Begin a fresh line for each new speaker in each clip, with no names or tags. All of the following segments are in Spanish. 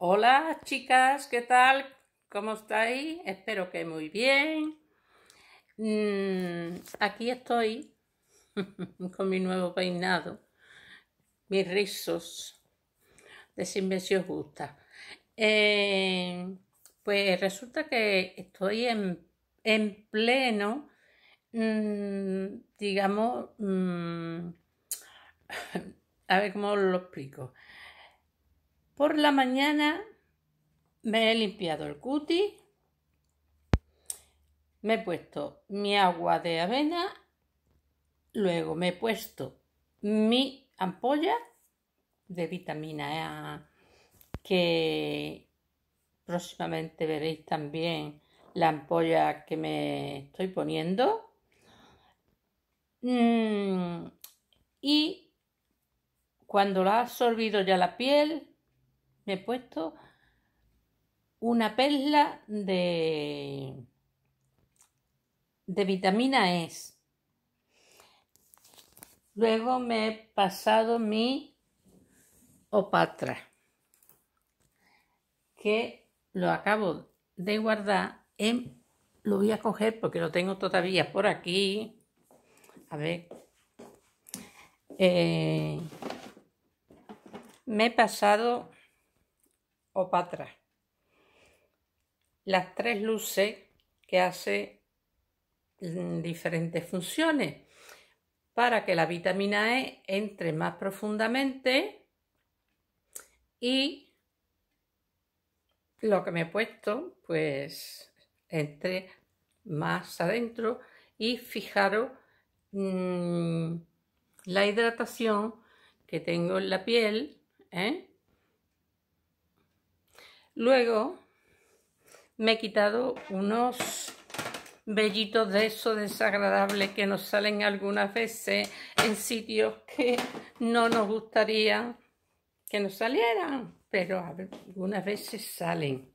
Hola chicas, ¿qué tal? ¿Cómo estáis? Espero que muy bien. Mm, aquí estoy con mi nuevo peinado, mis rizos de Sinvención os gusta eh, pues resulta que estoy en, pleno, mm, digamos, mm, a ver cómo lo explico. Por la mañana me he limpiado el cuti, me he puesto mi agua de avena, luego me he puesto mi ampolla de vitamina A que próximamente veréis también la ampolla que me estoy poniendo mm, y cuando la ha absorbido ya la piel me he puesto una perla de, de vitamina E. Luego me he pasado mi opatra, que lo acabo de guardar. En, lo voy a coger porque lo tengo todavía por aquí. A ver. Eh, me he pasado para atrás. Las tres luces que hace mm, diferentes funciones para que la vitamina E entre más profundamente y lo que me he puesto pues entre más adentro y fijaros mm, la hidratación que tengo en la piel ¿eh? Luego me he quitado unos vellitos de eso desagradable que nos salen algunas veces en sitios que no nos gustaría que nos salieran, pero algunas veces salen.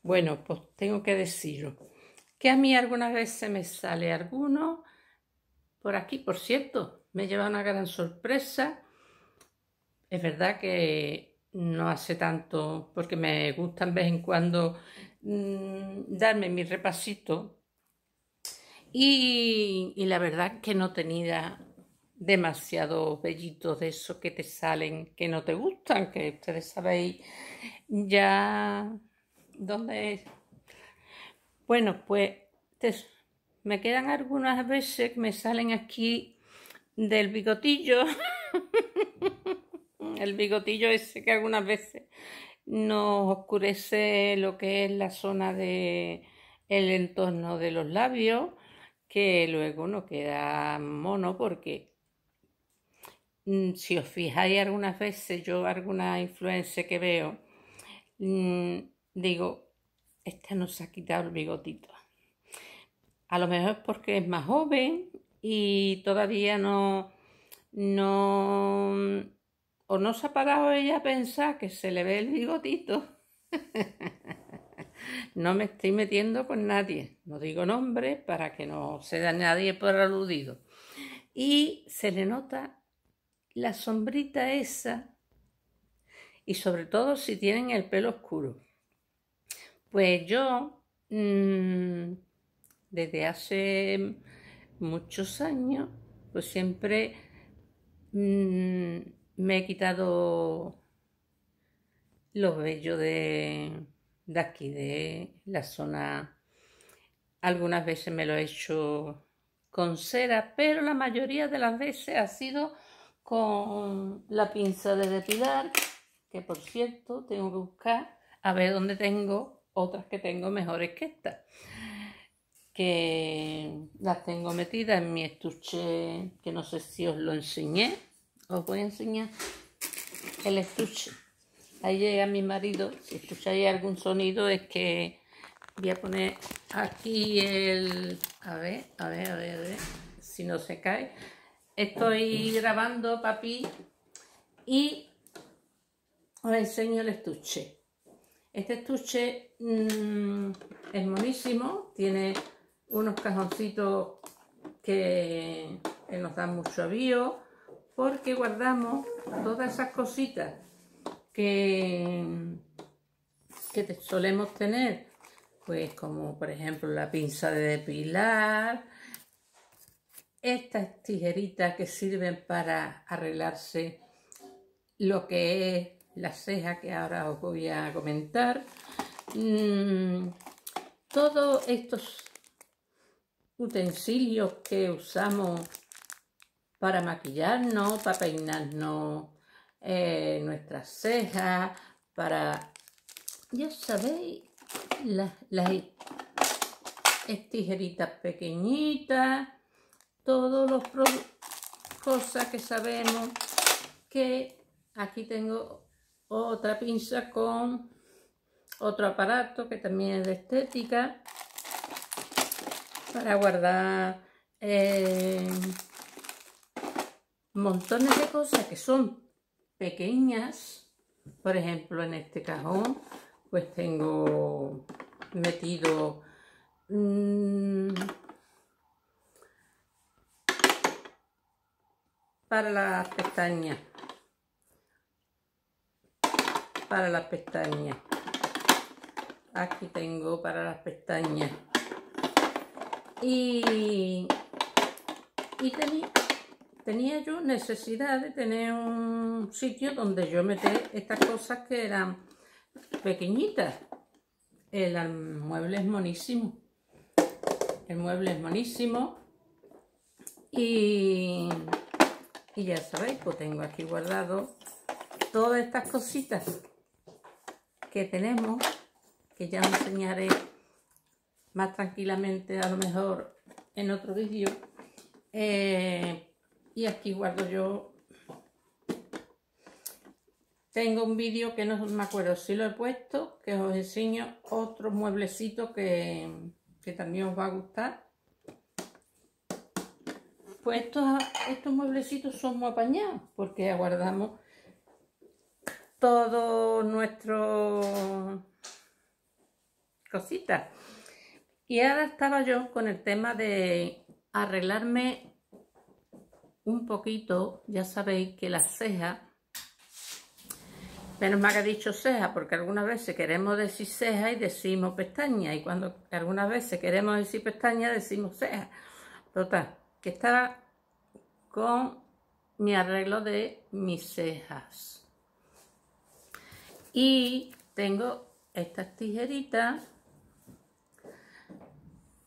Bueno, pues tengo que decirlo, que a mí algunas veces me sale alguno por aquí, por cierto, me lleva una gran sorpresa. Es verdad que no hace tanto, porque me gusta de vez en cuando mm, darme mi repasito. Y, la verdad que no tenía demasiados bellitos de esos que te salen, que no te gustan, que ustedes sabéis ya dónde es. Bueno, pues me quedan algunas veces que me salen aquí del bigotillo. el bigotillo ese que algunas veces nos oscurece lo que es la zona de el entorno de los labios, que luego no queda mono porque mm, si os fijáis algunas veces, yo alguna influencia que veo, mm, digo, esta nos ha quitado el bigotito. A lo mejor es porque es más joven y todavía no, no ¿O no se ha parado ella a pensar que se le ve el bigotito? no me estoy metiendo con nadie, no digo nombre para que no se da nadie por aludido. Y se le nota la sombrita esa, y sobre todo si tienen el pelo oscuro. Pues yo, mm, desde hace muchos años, pues siempre... Mm, me he quitado los vellos de, aquí, de la zona. Algunas veces me lo he hecho con cera, pero la mayoría de las veces ha sido con la pinza de depilar, que por cierto tengo que buscar a ver dónde tengo otras que tengo mejores que estas, que las tengo metidas en mi estuche, que no sé si os lo enseñé os voy a enseñar el estuche. Ahí llega mi marido. Si escucháis algún sonido es que voy a poner aquí el... A ver, a ver, a ver, a ver. Si no se cae. Estoy grabando, papi. Y os enseño el estuche. Este estuche mm, es monísimo. Tiene unos cajoncitos que, que eh, nos dan mucho avío porque guardamos todas esas cositas que, solemos tener, pues como por ejemplo la pinza de depilar, estas tijeritas que sirven para arreglarse lo que es la ceja que ahora os voy a comentar. Mm, todos estos utensilios que usamos para maquillarnos, para peinarnos eh, nuestras cejas, para, ya sabéis, las, tijeritas pequeñitas, todos los cosas que sabemos que aquí tengo otra pinza con otro aparato que también es de estética para guardar eh, montones de cosas que son pequeñas. Por ejemplo, en este cajón, pues tengo metido mm, para las pestañas. Para las pestañas. Aquí tengo para las pestañas. Y, y tenía yo necesidad de tener un sitio donde yo meter estas cosas que eran pequeñitas. El mueble es monísimo. El mueble es monísimo. Y, y ya sabéis, pues tengo aquí guardado todas estas cositas que tenemos, que ya os enseñaré más tranquilamente a lo mejor en otro vídeo. Eh, y aquí guardo yo tengo un vídeo que no me acuerdo si lo he puesto que os enseño otros mueblecito que, también os va a gustar pues estos, estos mueblecitos son muy apañados porque aguardamos todo nuestro cositas y ahora estaba yo con el tema de arreglarme un poquito, ya sabéis que la cejas, menos mal que he dicho ceja, porque algunas veces queremos decir ceja y decimos pestaña, y cuando algunas veces queremos decir pestaña, decimos ceja. Total, que estaba con mi arreglo de mis cejas. Y tengo estas tijeritas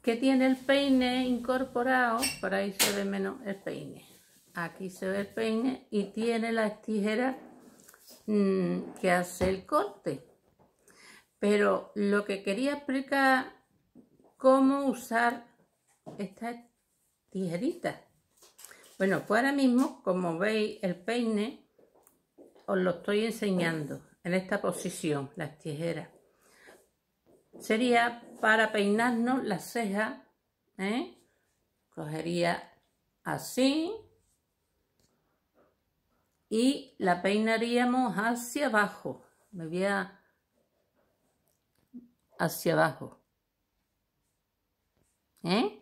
que tiene el peine incorporado, por ahí se ve menos el peine aquí se ve el peine y tiene las tijeras mm, que hace el corte. Pero lo que quería explicar cómo usar estas tijeritas. Bueno, pues ahora mismo, como veis, el peine os lo estoy enseñando en esta posición, las tijeras. Sería para peinarnos las cejas, ¿eh? Cogería así, y la peinaríamos hacia abajo. Me voy a hacia abajo. ¿Eh?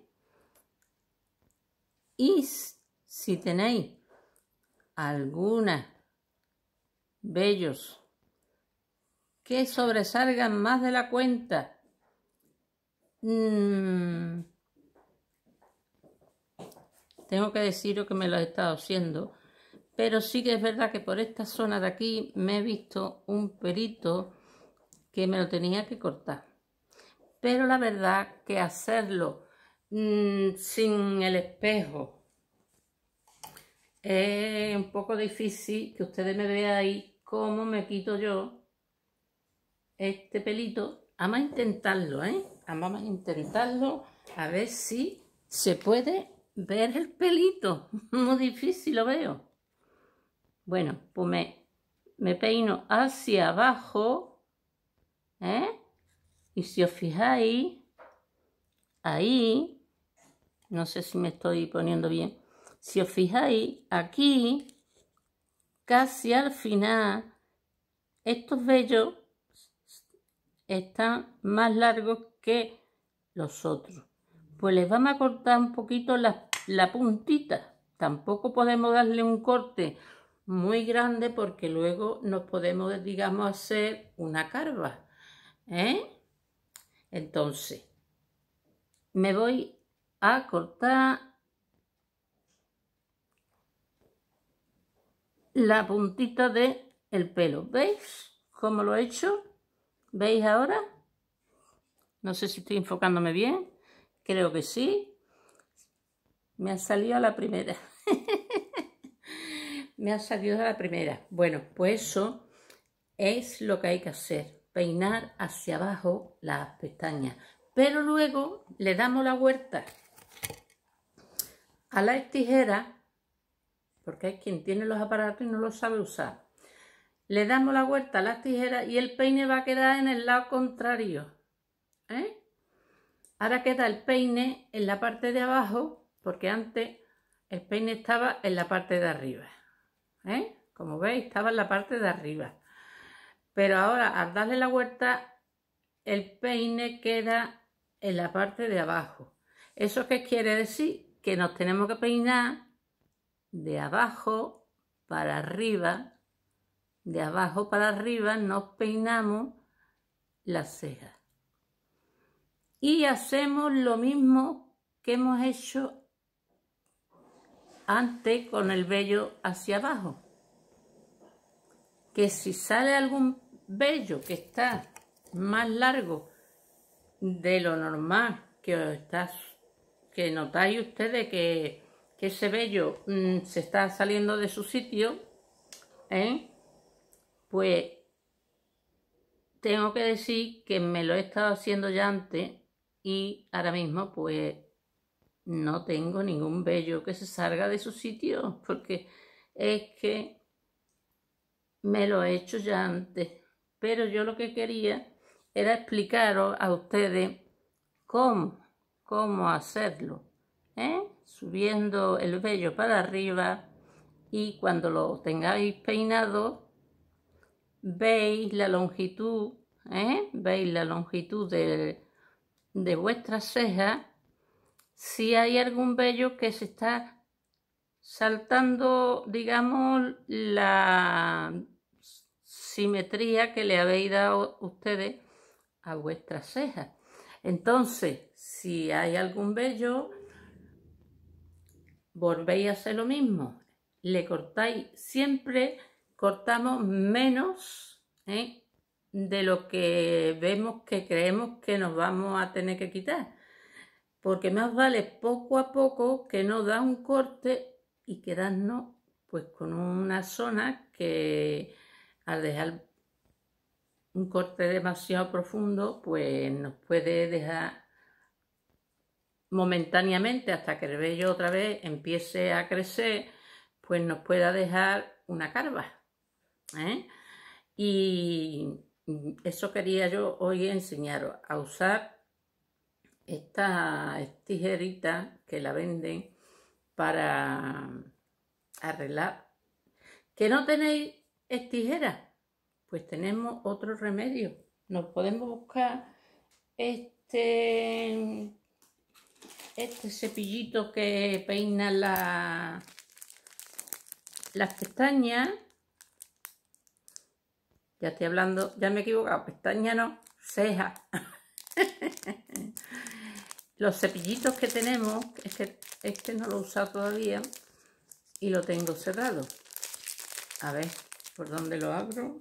Y si tenéis algunas Bellos... que sobresalgan más de la cuenta, mm, tengo que deciros que me lo he estado haciendo pero sí que es verdad que por esta zona de aquí me he visto un pelito que me lo tenía que cortar. Pero la verdad que hacerlo mm, sin el espejo es un poco difícil que ustedes me vean ahí cómo me quito yo este pelito. Vamos a intentarlo, ¿eh? Vamos a intentarlo a ver si se puede ver el pelito. Muy difícil lo veo. Bueno, pues me, peino hacia abajo, ¿eh? Y si os fijáis, ahí, no sé si me estoy poniendo bien, si os fijáis, aquí, casi al final, estos vellos están más largos que los otros. Pues les vamos a cortar un poquito la puntita. Tampoco podemos darle un corte muy grande porque luego nos podemos, digamos, hacer una carva. ¿eh? Entonces, me voy a cortar la puntita de el pelo. ¿Veis cómo lo he hecho? ¿Veis ahora? No sé si estoy enfocándome bien. Creo que sí. Me ha salido la primera. me ha salido de la primera. Bueno, pues eso es lo que hay que hacer, peinar hacia abajo las pestañas. Pero luego le damos la vuelta a las tijeras, porque hay quien tiene los aparatos y no los sabe usar. Le damos la vuelta a las tijeras y el peine va a quedar en el lado contrario. ¿eh? Ahora queda el peine en la parte de abajo, porque antes el peine estaba en la parte de arriba. ¿eh? Como veis, estaba en la parte de arriba. Pero ahora, al darle la vuelta, el peine queda en la parte de abajo. ¿Eso qué quiere decir? Que nos tenemos que peinar de abajo para arriba, de abajo para arriba nos peinamos las cejas. Y hacemos lo mismo que hemos hecho antes con el vello hacia abajo. Que si sale algún vello que está más largo de lo normal, que, está, que notáis ustedes que, que ese vello mm, se está saliendo de su sitio, ¿eh? pues tengo que decir que me lo he estado haciendo ya antes y ahora mismo pues no tengo ningún vello que se salga de su sitio, porque es que me lo he hecho ya antes. Pero yo lo que quería era explicaros a ustedes cómo, hacerlo, ¿eh? subiendo el vello para arriba y cuando lo tengáis peinado, veis la longitud, ¿eh? veis la longitud de, de vuestras cejas si hay algún vello que se está saltando, digamos, la simetría que le habéis dado ustedes a vuestras cejas. Entonces, si hay algún vello, volvéis a hacer lo mismo. Le cortáis, siempre cortamos menos ¿eh? de lo que vemos que creemos que nos vamos a tener que quitar porque más vale poco a poco que no da un corte y quedarnos pues con una zona que al dejar un corte demasiado profundo pues nos puede dejar momentáneamente hasta que el vello otra vez empiece a crecer pues nos pueda dejar una carva ¿eh? y eso quería yo hoy enseñaros a usar estas tijerita que la venden para arreglar. ¿Que no tenéis tijeras? Pues tenemos otro remedio. Nos podemos buscar este, este cepillito que peina la, las pestañas. Ya estoy hablando, ya me he equivocado, pestaña no, ceja. Los cepillitos que tenemos, es este no lo he usado todavía y lo tengo cerrado. A ver, ¿por dónde lo abro?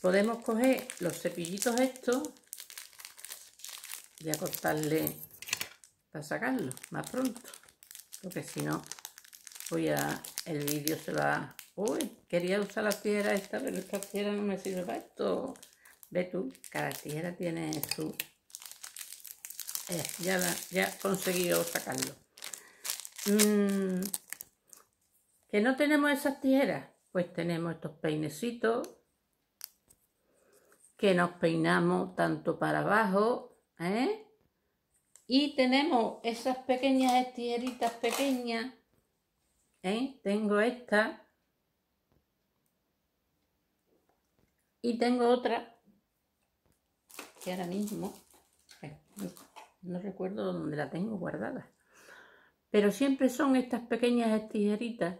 Podemos coger los cepillitos estos y a cortarle para sacarlo más pronto. Porque si no, voy a... El vídeo se va... Uy, quería usar la tijera esta, pero esta tijera no me sirve para esto. Ve tú, cada tijera tiene su eh, ya, ya conseguido sacarlo. Mm, que no tenemos esas tijeras, pues tenemos estos peinecitos que nos peinamos tanto para abajo, ¿eh? Y tenemos esas pequeñas tijeritas pequeñas, ¿eh? Tengo esta y tengo otra que ahora mismo no recuerdo dónde la tengo guardada. Pero siempre son estas pequeñas estijeritas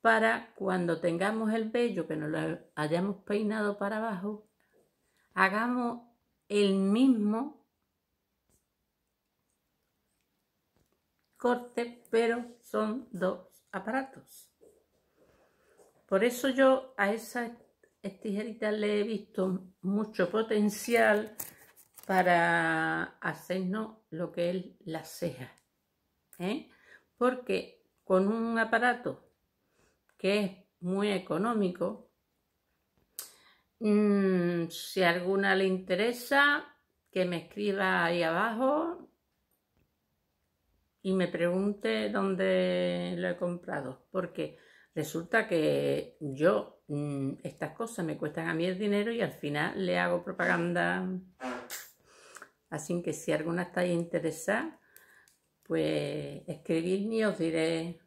para cuando tengamos el vello que nos lo hayamos peinado para abajo, hagamos el mismo corte, pero son dos aparatos. Por eso yo a esas estijeritas le he visto mucho potencial para hacernos lo que él la ceja. ¿eh? Porque con un aparato que es muy económico, mm, si alguna le interesa, que me escriba ahí abajo y me pregunte dónde lo he comprado. Porque resulta que yo, mm, estas cosas me cuestan a mí el dinero y al final le hago propaganda. Así que si alguna estáis interesada, pues escribidme y os diré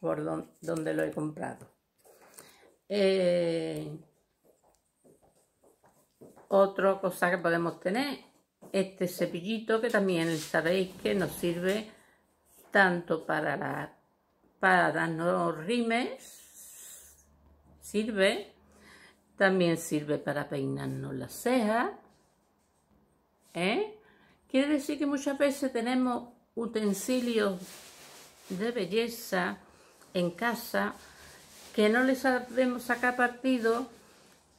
por dónde lo he comprado. Eh, otra cosa que podemos tener, este cepillito que también sabéis que nos sirve tanto para, para darnos rimes, sirve, también sirve para peinarnos las cejas, ¿Eh? Quiere decir que muchas veces tenemos utensilios de belleza en casa que no les sabemos sacar partido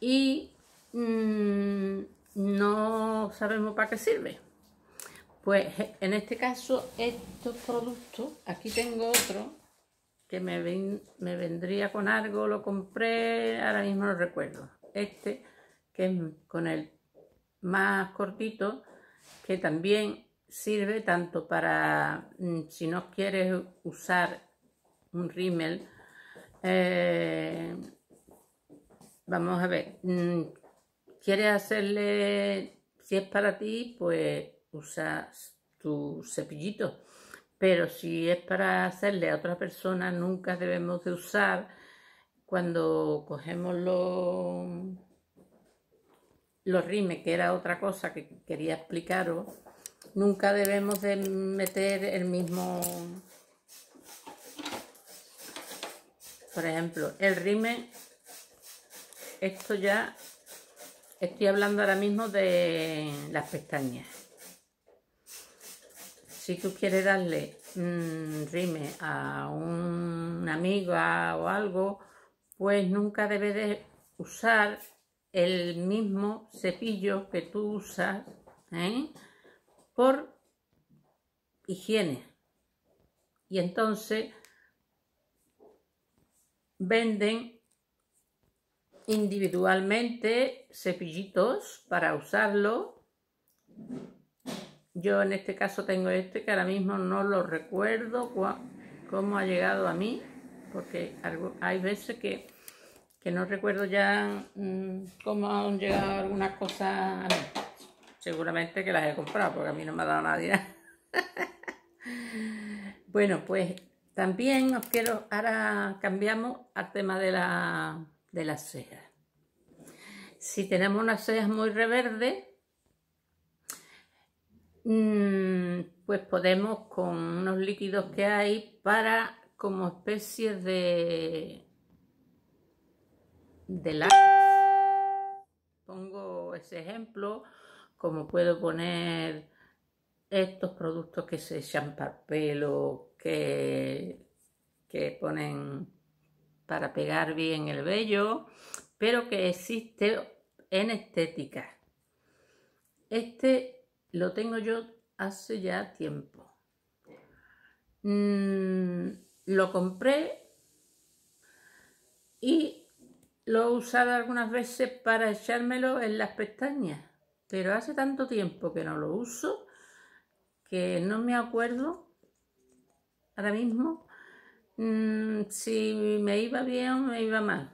y mm, no sabemos para qué sirve. Pues en este caso, estos productos, aquí tengo otro que me, me vendría con algo, lo compré, ahora mismo no recuerdo. Este, que es con el más cortito, que también sirve tanto para mm, si no quieres usar un rímel eh, vamos a ver mm, quieres hacerle si es para ti pues usa tu cepillito pero si es para hacerle a otra persona nunca debemos de usar cuando cogemos los los rimes, que era otra cosa que quería explicaros, nunca debemos de meter el mismo... Por ejemplo, el rime, esto ya, estoy hablando ahora mismo de las pestañas. Si tú quieres darle mm, rime a un, amigo o algo, pues nunca debes de usar el mismo cepillo que tú usas ¿eh? por higiene. Y entonces venden individualmente cepillitos para usarlo. Yo en este caso tengo este que ahora mismo no lo recuerdo cómo ha llegado a mí, porque hay veces que no recuerdo ya mm, cómo han llegado algunas cosas Seguramente que las he comprado, porque a mí no me ha dado nadie. bueno, pues también os quiero, ahora cambiamos al tema de, la, de las cejas. Si tenemos unas cejas muy reverde mm, pues podemos con unos líquidos que hay para como especie de de la Pongo ese ejemplo, como puedo poner estos productos que se echan para pelo, que, que ponen para pegar bien el vello, pero que existe en estética. Este lo tengo yo hace ya tiempo. Mm, lo compré y lo he usado algunas veces para echármelo en las pestañas, pero hace tanto tiempo que no lo uso que no me acuerdo ahora mismo mm, si me iba bien o me iba mal.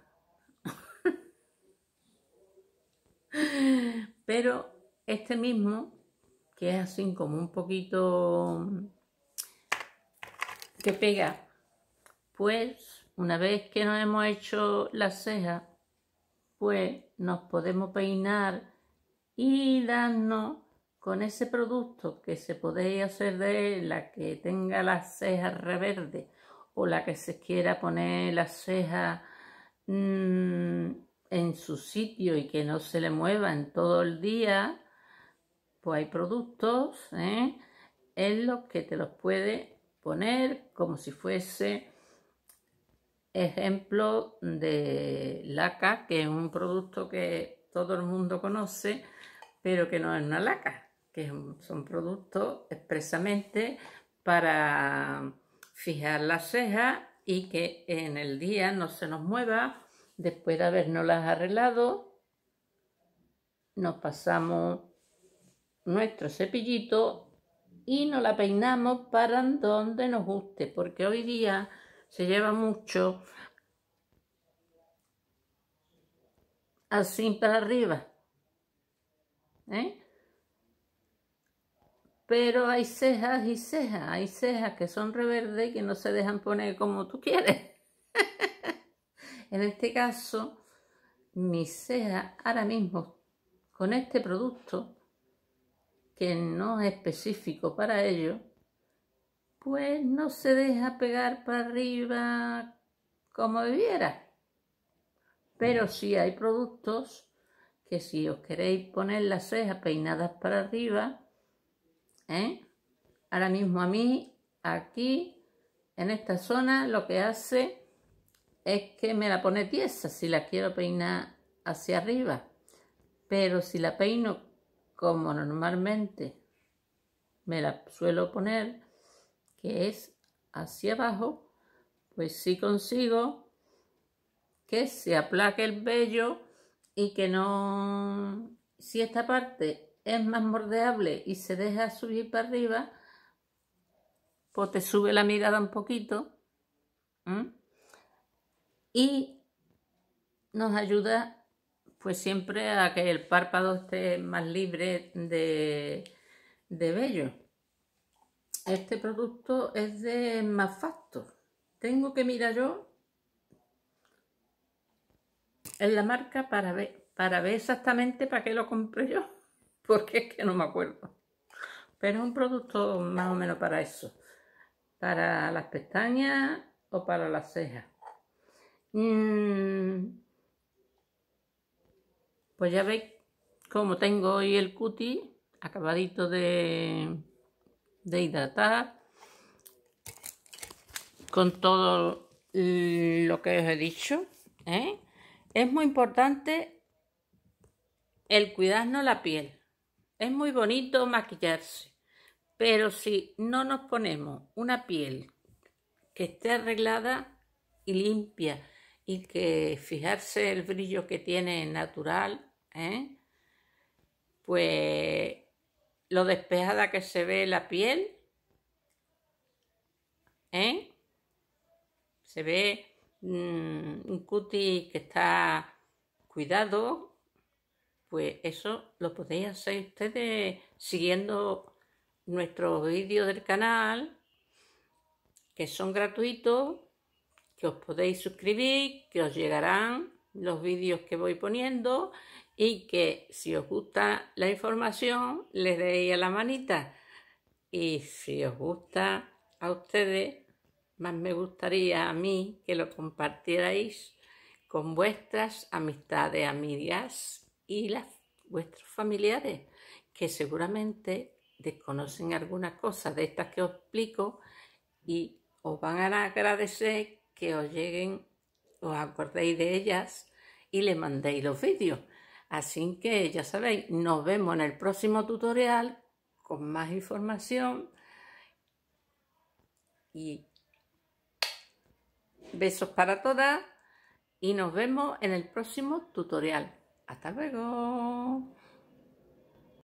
pero este mismo, que es así como un poquito mm, que pega, pues una vez que nos hemos hecho la cejas, pues nos podemos peinar y darnos con ese producto que se podéis hacer de la que tenga la cejas reverde o la que se quiera poner la cejas mm, en su sitio y que no se le mueva en todo el día, pues hay productos ¿eh? en los que te los puede poner como si fuese ejemplo de laca, que es un producto que todo el mundo conoce, pero que no es una laca, que son productos expresamente para fijar las cejas y que en el día no se nos mueva. Después de habernos las arreglado, nos pasamos nuestro cepillito y nos la peinamos para donde nos guste, porque hoy día se lleva mucho así para arriba. ¿Eh? Pero hay cejas y cejas, hay cejas que son reverde y que no se dejan poner como tú quieres. en este caso, mi ceja ahora mismo con este producto, que no es específico para ello, pues no se deja pegar para arriba como debiera Pero sí hay productos que si os queréis poner las cejas peinadas para arriba, ¿eh? ahora mismo a mí, aquí, en esta zona, lo que hace es que me la pone tiesa si la quiero peinar hacia arriba. Pero si la peino como normalmente me la suelo poner, que es hacia abajo, pues sí consigo que se aplaque el vello y que no... Si esta parte es más mordeable y se deja subir para arriba, pues te sube la mirada un poquito y nos ayuda pues siempre a que el párpado esté más libre de, de vello. Este producto es de Mafacto. Tengo que mirar yo en la marca para ver, para ver exactamente para qué lo compré yo. Porque es que no me acuerdo. Pero es un producto más o menos para eso. Para las pestañas o para las cejas. Mm. Pues ya veis cómo tengo hoy el cuti acabadito de de hidratar con todo lo que os he dicho. ¿eh? Es muy importante el cuidarnos la piel. Es muy bonito maquillarse, pero si no nos ponemos una piel que esté arreglada y limpia y que fijarse el brillo que tiene natural, ¿eh? pues lo despejada que se ve la piel. ¿eh? Se ve mm, un cuti que está cuidado. Pues eso lo podéis hacer ustedes siguiendo nuestros vídeos del canal, que son gratuitos, que os podéis suscribir, que os llegarán los vídeos que voy poniendo y que si os gusta la información les deis a la manita y si os gusta a ustedes más me gustaría a mí que lo compartierais con vuestras amistades, amigas y las, vuestros familiares que seguramente desconocen algunas cosas de estas que os explico y os van a agradecer que os lleguen, os acordéis de ellas y le mandéis los vídeos Así que ya sabéis, nos vemos en el próximo tutorial con más información y besos para todas y nos vemos en el próximo tutorial. Hasta luego.